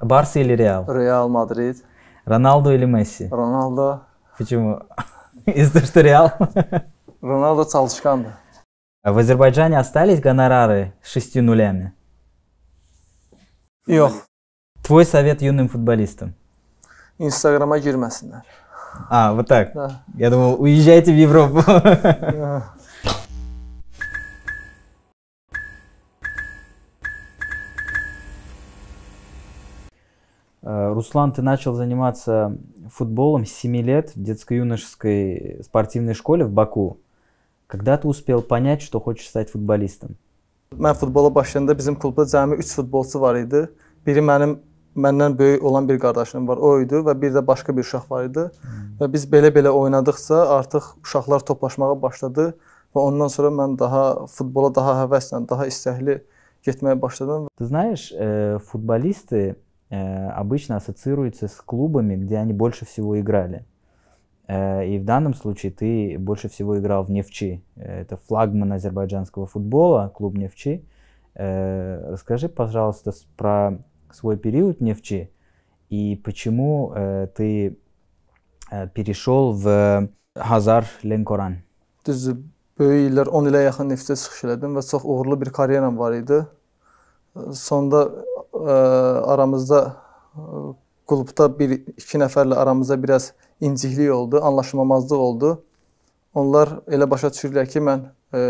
Барса или Реал? Реал Мадрид. Роналду или Месси? Роналду. Почему? Из-за что Реал? Роналду Цалчканда. А в Азербайджане остались гонорары с шестью нулями? Йох. Твой совет юным футболистам? Инстаграма girmesinler. А, вот так. Да. Я думал, уезжайте в Европу. Да. Руслан, ты начал заниматься футболом с 7 лет в детско-юношеской спортивной школе в Баку. Когда ты успел понять, что хочешь стать футболистом? Mən futbola başlayanda bizim klubda cəmi 3 futbolçu var idi. Biri mənim məndən böyük olan bir qardaşım var, o idi və bir də başqa bir uşaq var idi. Hmm. Və biz belə-belə oynadıqca artıq uşaqlar toplaşmağa başladı və ondan sonra mən daha futbola daha həvəslə, daha istəkli getməyə başladım. Ты знаешь, э, футболисты Э, обычно ассоциируется с клубами, где они больше всего играли. Э, и в данном случае ты больше всего играл в Нефчи. Э, это флагман азербайджанского футбола, клуб Нефчи. расскажи, пожалуйста, про свой период Нефчи и почему ты перешел в Хазар Ленкоран. böyük illər 10 ilə yaxın neftə çıxış elədim və çox uğurlu bir karyeram var idi. Sonda aramızda klubda e, bir iki nəfərlə aramızda biraz inciklik oldu, anlaşılmamazlıq oldu. Onlar elə başa düşürlər ki, mən e,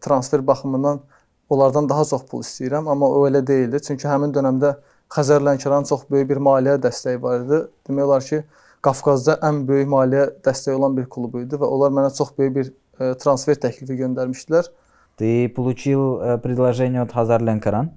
transfer baxımından onlardan daha çox pul istəyirəm, amma o elə deyildi. Çünki həmin dövrdə Xəzərlənkəranın çox böyük bir maliyyə dəstəyi var idi. Demək olar ki, Qafqazda ən böyük maliyyə dəstəyi olan bir klub idi və onlar mənə çox böyük bir e, transfer təklifi göndərmişdilər. Ты получил э, предложение от Хазар Ленкаран?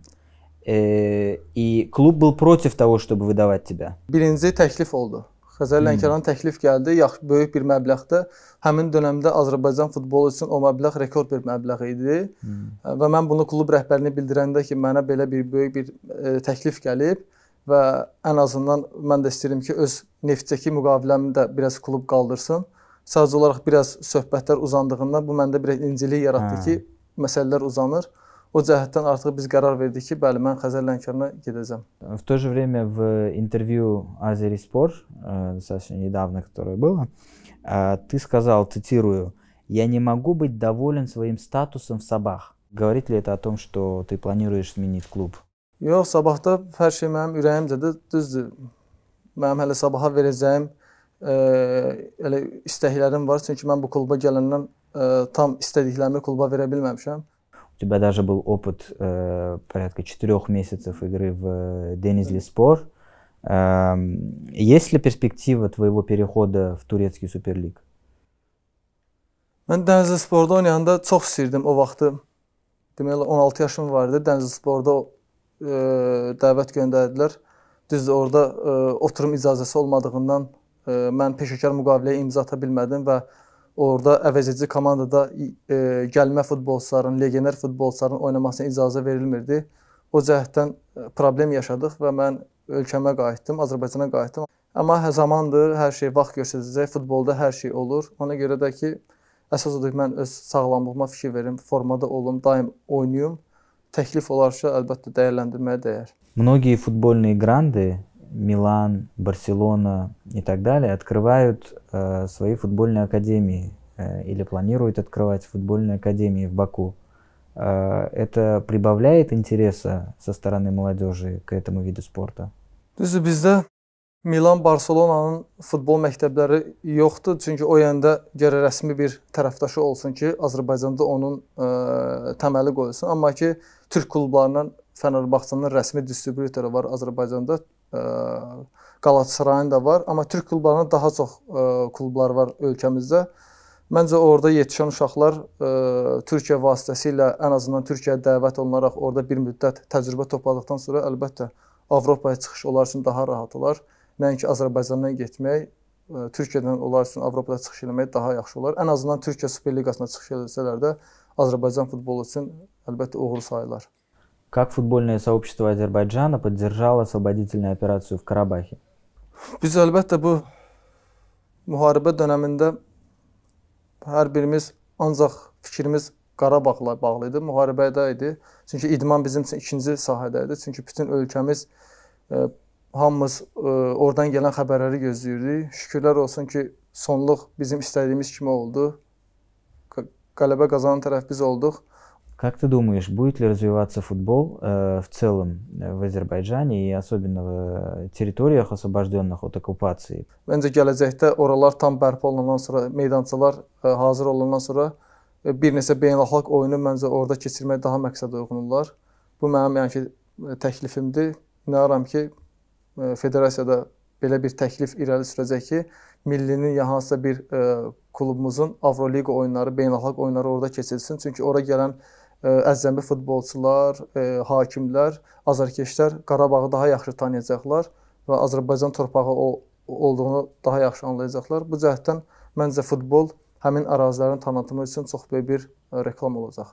Э, и klub был против того, чтобы выдавать тебя. Birinci təklif oldu. Xəzər Lənkəran təklif gəldi. Yaxşı böyük bir məbləğdə. Həmin dövrdə Azərbaycan futbolu üçün o məbləğ rekord bir məbləğ idi. Hmm. Və mən bunu klub rəhbərinə bildirəndə ki, mənə belə bir böyük bir e, təklif gəlib və ən azından mən də istəyirəm ki, öz Neftçəki müqaviləmi də biraz klub qaldırsın. Sadəcə olaraq biraz söhbətlər uzandığında bu məndə bir incilik yaratdı hə. ki, məsələlər uzanır. O cəhətdən artıq biz qərar verdik ki, bəli, mən Xəzər Lənkərana gedəcəm. В то же время в интервью Азериспор, э, достаточно недавно, которое было, э, ты сказал, цитирую, «Я не могу быть доволен своим статусом в Сабах». Говорит ли это о том, что ты планируешь сменить клуб? Yox, sabahda hər şey mənim ürəyimcədir, düzdür. Mənim hələ sabaha verəcəyim ə, e, elə istəklərim var, çünki mən bu kluba gələndən ə, e, tam istədiklərimi kluba verə bilməmişəm. У тебя даже был опыт э, порядка четырех месяцев игры в Денис Лиспор. Э, есть ли перспектива твоего перехода в турецкий суперлиг? Mən Dənizli Sporda oynayanda çox istəyirdim o vaxtı. Deməli 16 yaşım var idi. Dənizli Sporda e, dəvət göndərdilər. Düzdür, orada e, oturum icazəsi olmadığından e, mən peşəkar müqaviləyə imza ata bilmədim və e, orada əvəzedici komandada e, gəlmə futbolçuların, legioner futbolçuların oynamasına icazə verilmirdi. O cəhətdən e, problem yaşadıq və mən ölkəmə qayıtdım, Azərbaycana qayıtdım. Amma hər zamandır hər şey vaxt göstərəcək, futbolda hər şey olur. Ona görə də ki, əsas odur ki, mən öz sağlamlığıma fikir verim, formada olum, daim oynayım. Təklif olarsa əlbəttə dəyərləndirməyə dəyər. Многие футбольные гранды Милан, Барселона и так далее открывают э, свои футбольные академии э, или планируют открывать футбольные академии в Баку. Э, это прибавляет интереса со стороны молодежи к этому виду спорта? Bizde Milan Barcelona'nın futbol məktəbləri yoxdur. Çünki o yəndə gərək rəsmi bir tərəfdaşı olsun ki, Azərbaycanda onun ə, təməli qoyulsun. Amma ki, türk klublarından Fənərbağçanın rəsmi distribütoru var Azərbaycanda. E, Qalatasarayın da var, amma türk klublarının daha çox e, klublar var ölkəmizdə. Məncə orada yetişən uşaqlar ə, e, Türkiyə vasitəsilə ən azından Türkiyəyə dəvət olunaraq orada bir müddət təcrübə topladıqdan sonra əlbəttə Avropaya çıxış onlar üçün daha rahat olar. Nəinki Azərbaycandan getmək, ə, Türkiyədən onlar üçün Avropada çıxış eləmək daha yaxşı olar. Ən azından Türkiyə Super Liqasına çıxış etsələr də Azərbaycan futbolu üçün əlbəttə uğur sayılar. Как футбольное сообщество Азербайджана поддержало освободительную операцию в Карабахе? Biz əlbəttə bu müharibə dövründə hər birimiz ancaq fikrimiz Qarabağla bağlı idi, müharibədə idi. Çünki idman bizim üçün ikinci sahədə idi. Çünki bütün ölkəmiz ə, e, hamımız ə, e, oradan gələn xəbərləri gözləyirdik. Şükürlər olsun ki, sonluq bizim istədiyimiz kimi oldu. Qələbə qazanan tərəf biz olduq. Как ты думаешь, будет ли развиваться футбол э, в целом э, в Azərbaycane и особенно в э, территориях, освобожденных от okkupasyası? Məncə gələcəkdə oralar tam bərpa olunandan sonra, meydançalar e, hazır olandan sonra e, bir neçə beynəlxalq oyunu məncə orada keçirmək daha məqsədə uyğunurlar. Bu mənim yəni ki e, təklifimdir. İnanıram ki e, federasiyada belə bir təklif irəli sürəcək ki, millinin ya hansısa bir e, klubumuzun Avroliqa oyunları, beynəlxalq oyunları orada keçirilsin. Çünki ora gələn e, əzzəmli futbolçular, hakimlər, azarkeşlər Qarabağı daha yaxşı tanıyacaqlar və Azərbaycan torpağı o olduğunu daha yaxşı anlayacaqlar. Bu cəhətdən məncə futbol həmin ərazilərin tanıtımı üçün çox böyük bir reklam olacaq.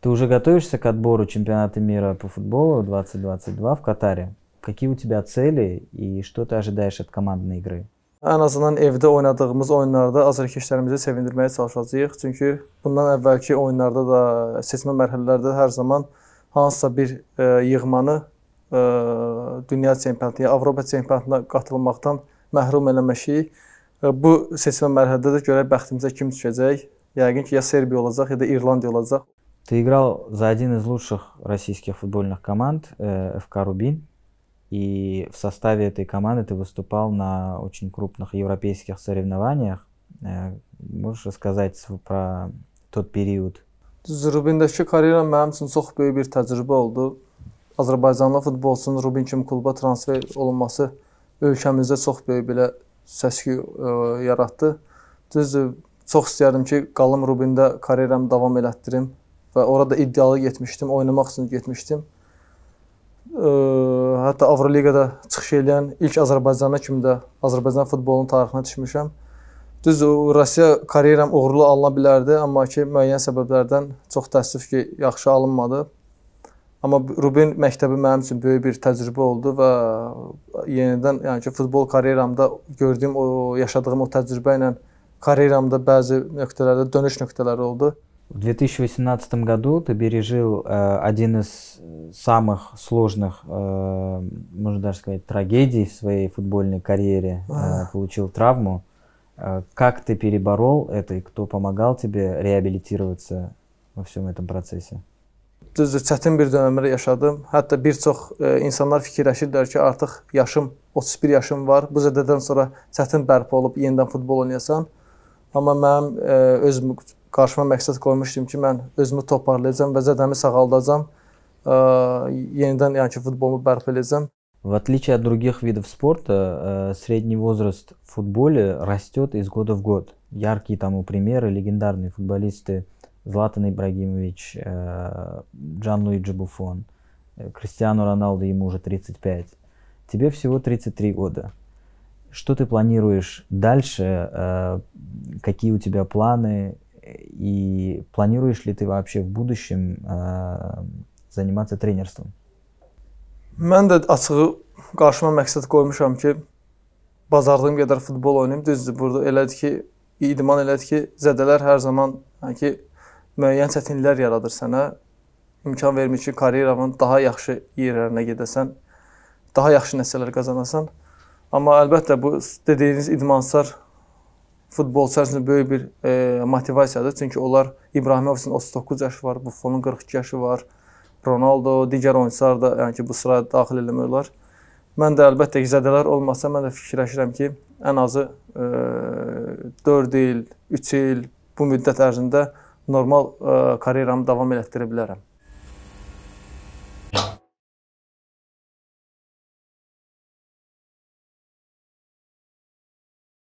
Ты уже готовишься к отбору чемпионата мира по футболу 2022 в Катаре. Какие у тебя цели и что ты ожидаешь от командной игры? ən azından evdə oynadığımız oyunlarda azərkeşlərimizi sevindirməyə çalışacağıq. Çünki bundan əvvəlki oyunlarda da seçmə mərhələlərdə hər zaman hansısa bir e, yığmanı e, dünya çempionatı, ya Avropa çempionatına qatılmaqdan məhrum eləmişik. E, bu seçmə mərhələdə də görək bəxtimizə kim düşəcək. Yəqin ki, ya Serbiya olacaq, ya da İrlandiya olacaq. Ты играл за один из лучших российских футбольных команд э, ФК Рубин И в составе этой команды ты выступал на очень крупных европейских соревнованиях. Э, можешь рассказать про тот период? Rubindəki karyeram mənim üçün çox böyük bir təcrübə oldu. Azərbaycanlı futbolçunun Rubin kimi kluba transfer olunması ölkəmizdə çox böyük belə səs-küy yaratdı. Düzdür, çox istəyərdim ki, qalım Rubində karyeramı davam elətdirim və orada iddialı getmişdim, oynamaq üçün getmişdim. Ə hətta Avroligada çıxış edən ilk Azərbaycanlı kimi də Azərbaycan futbolunun tarixinə düşmüşəm. Düzdür, Rusiya karyeram uğurlu alına bilərdi, amma ki müəyyən səbəblərdən çox təəssüf ki, yaxşı alınmadı. Amma Ruben məktəbi mənim üçün böyük bir təcrübə oldu və yenidən, yəni ki, futbol karyeramda gördüyüm o yaşadığım o təcrübə ilə karyeramda bəzi nöqtələrdə dönüş nöqtələri oldu. В 2018 году ты пережил э, один из самых сложных, э, можно даже сказать, трагедий в своей футбольной карьере. Э, получил травму. Э, как ты переборол это и кто помогал тебе реабилитироваться во всем этом процессе? Düzdür, çətin bir dönəmdə yaşadım. Hətta bir çox e, insanlar fikirləşirdilər ki, artıq yaşım 31 yaşım var. Bu zədədən sonra çətin bərpa olub yenidən futbol oynayasan. Amma mənim ə, e, öz qarşıma məqsəd qoymuşdum ki, mən özümü toparlayacağam və zədəmi sağaldacağam. Ə, e, yenidən yəni ki, futbolumu bərpa edəcəm. В отличие от других видов спорта, э, средний возраст в футболе растет из года в год. Яркие тому примеры, легендарные футболисты Златан Ибрагимович, э, Джанлуиджи Буффон, Буфон, э, Кристиану Роналду, ему уже 35. Тебе всего 33 года. Что ты планируешь дальше? Э, какие у тебя планы? И планируешь ли ты вообще в будущем э, заниматься тренерством? Mən də açığı qarşıma məqsəd qoymuşam ki, bazardığım qədər futbol oynayım. Düzdür, burada elədir ki, idman elədir ki, zədələr hər zaman yəni ki, müəyyən çətinliklər yaradır sənə. İmkan vermir ki, karyeranın daha yaxşı yerlərinə gedəsən, daha yaxşı nəticələr qazanasan. Amma əlbəttə bu dediyiniz idmanslar futbolçular üçün böyük bir e, motivasiyadır. Çünki onlar İbrahimovun 39 yaşı var, Buffonun 42 yaşı var, Ronaldo, digər oyunçular da yəni ki bu sıraya daxil eləmək olar. Mən də əlbəttə ki, zədələr olmasa mən də fikirləşirəm ki, ən azı e, 4 il, 3 il bu müddət ərzində normal e, karyeramı davam elətdirə bilərəm.